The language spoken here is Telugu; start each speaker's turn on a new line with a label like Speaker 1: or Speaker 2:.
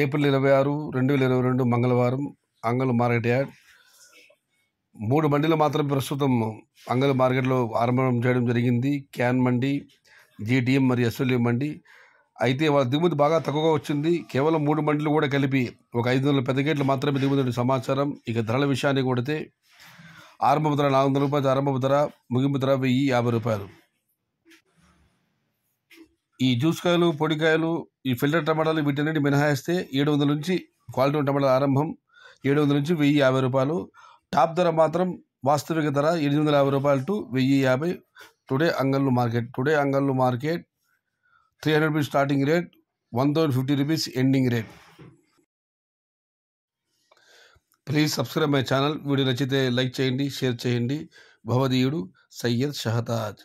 Speaker 1: ఏప్రిల్ ఇరవై ఆరు రెండు వేల ఇరవై రెండు మంగళవారం అంగలు మార్కెట్ యార్డ్ మూడు మండీలు మాత్రమే ప్రస్తుతం అంగలు మార్కెట్లో ఆరంభం చేయడం జరిగింది క్యాన్ మండి జీటీఎం మరియు ఎస్ఎల్ఎం మండి అయితే వాళ్ళ దిగుమతి బాగా తక్కువగా వచ్చింది కేవలం మూడు మండీలు కూడా కలిపి ఒక ఐదు వందల పెద్ద గేట్లు మాత్రమే దిగుమతి సమాచారం ఇక ధరల విషయానికి కొడితే ఆరంభ ధర నాలుగు వందల రూపాయలు ఆరంభ ధర ముగింపు ధర వెయ్యి యాభై రూపాయలు ఈ జ్యూస్ కాయలు పొడికాయలు ఈ ఫిల్టర్ టమాటాలు వీటన్నిటి మినహాయిస్తే ఏడు వందల నుంచి క్వాలిటీ టమాటాలు ఆరంభం ఏడు వందల నుంచి వెయ్యి యాభై రూపాయలు టాప్ ధర మాత్రం వాస్తవిక ధర ఎనిమిది వందల యాభై రూపాయలు టు వెయ్యి యాభై టుడే అంగళ్ళు మార్కెట్ టుడే అంగళ్ళు market three hundred rupees starting rate one thousand fifty rupees ending rate please subscribe my channel video నచ్చితే లైక్ చేయండి షేర్ చేయండి భవదీయుడు సయ్యద్ షహతాజ్